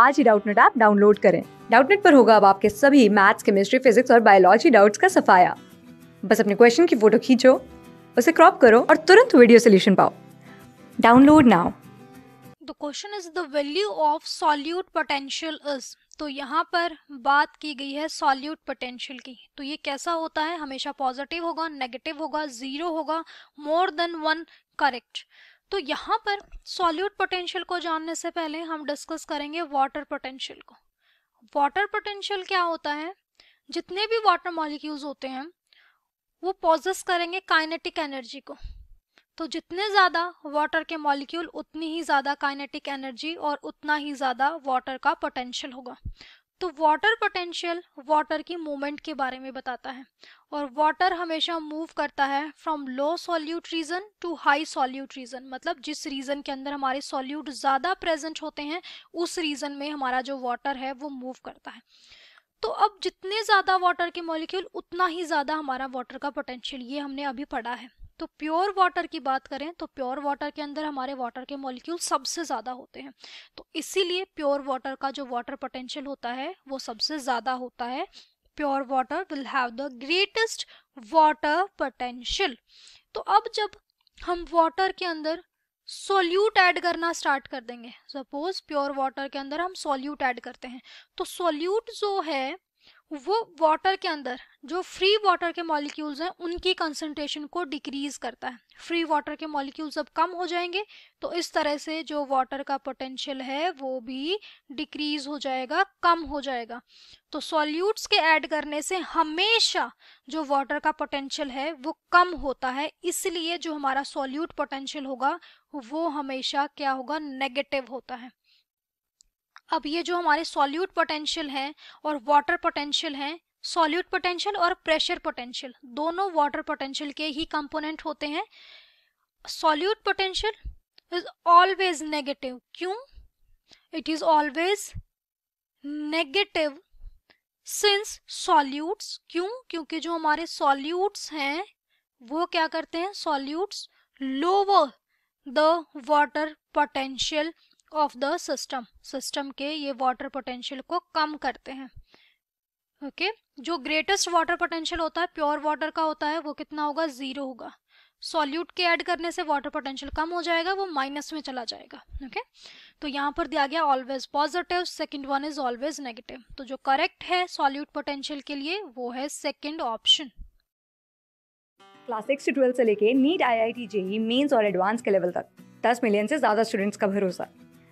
आज ही Doubtnut app download करें डाउटनेट पर होगा अब आपके सभी मैथ्स केमिस्ट्री फिजिक्स और बायोलॉजी डाउट्स का सफाया बस अपने क्वेश्चन की फोटो खींचो उसे क्रॉप करो और तुरंत वीडियो सोल्यूशन पाओ download now the question is the value of solute potential is तो यहाँ पर बात की गई है सॉल्यूट पोटेंशियल की तो ये कैसा होता है हमेशा पॉजिटिव होगा नेगेटिव होगा जीरो होगा मोर देन वन करेक्ट तो यहाँ पर सॉल्यूट पोटेंशियल को जानने से पहले हम डिस्कस करेंगे वाटर पोटेंशियल को वाटर पोटेंशियल क्या होता है जितने भी वाटर मॉलिक्यूल्स होते हैं वो पॉजेस करेंगे काइनेटिक एनर्जी को तो जितने ज़्यादा वाटर के मॉलिक्यूल उतनी ही ज़्यादा काइनेटिक एनर्जी और उतना ही ज़्यादा वाटर का पोटेंशियल होगा तो वाटर पोटेंशियल वाटर की मूवमेंट के बारे में बताता है और वाटर हमेशा मूव करता है from low solute region to high solute region मतलब जिस रीजन के अंदर हमारे सॉल्यूट ज़्यादा प्रेजेंट होते हैं उस रीजन में हमारा जो वाटर है वो मूव करता है तो अब जितने ज़्यादा वाटर के मॉलिक्यूल उतना ही ज़्यादा हमारा वाटर का पोटेंशियल ये हमने अभी पढ़ा है तो प्योर वाटर की बात करें तो प्योर वाटर के अंदर हमारे वाटर के मॉलिक्यूल सबसे ज़्यादा होते हैं तो इसीलिए प्योर वाटर का जो वाटर पोटेंशियल होता है वो सबसे ज़्यादा होता है pure water will have the greatest water potential तो अब जब हम वाटर के अंदर सोल्यूट ऐड करना स्टार्ट कर देंगे सपोज प्योर वाटर के अंदर हम सोल्यूट ऐड करते हैं तो सोल्यूट जो है वो वाटर के अंदर जो फ्री वाटर के मॉलिक्यूल्स हैं उनकी कंसंट्रेशन को डिक्रीज करता है फ्री वाटर के मॉलिक्यूल्स जब कम हो जाएंगे तो इस तरह से जो वाटर का पोटेंशियल है वो भी डिक्रीज हो जाएगा कम हो जाएगा तो सॉल्यूट्स के ऐड करने से हमेशा जो वाटर का पोटेंशियल है वो कम होता है इसलिए जो हमारा सॉल्यूट पोटेंशियल होगा वो हमेशा क्या होगा नेगेटिव होता है अब ये जो हमारे सॉल्यूट पोटेंशियल हैं और वाटर पोटेंशियल हैं सॉल्यूट पोटेंशियल और प्रेशर पोटेंशियल दोनों वाटर पोटेंशियल के ही कंपोनेंट होते हैं solute potential is always negative क्यों it is always negative since solutes क्यों क्योंकि जो हमारे सॉल्यूट्स हैं वो क्या करते हैं solutes lower the water potential of the system system के ये वाटर पोटेंशियल को कम करते हैं ओके okay? जो ग्रेटेस्ट वाटर पोटेंशियल होता है प्योर वाटर का होता है वो कितना होगा जीरो होगा सॉल्यूट के ऐड करने से वाटर पोटेंशियल कम हो जाएगा वो माइनस में चला जाएगा ओके okay? तो यहाँ पर दिया गया always positive second one is always negative तो जो करेक्ट है सॉल्यूट पोटेंशियल के लिए वो है सेकंड ऑप्शन क्लास सिक्स से ट्वेल्थ से लेके NEET I I T JEE mains और एडवांस के लेवल तक दस मिलियन से ज्यादा स्टूडेंट्स का भरोसा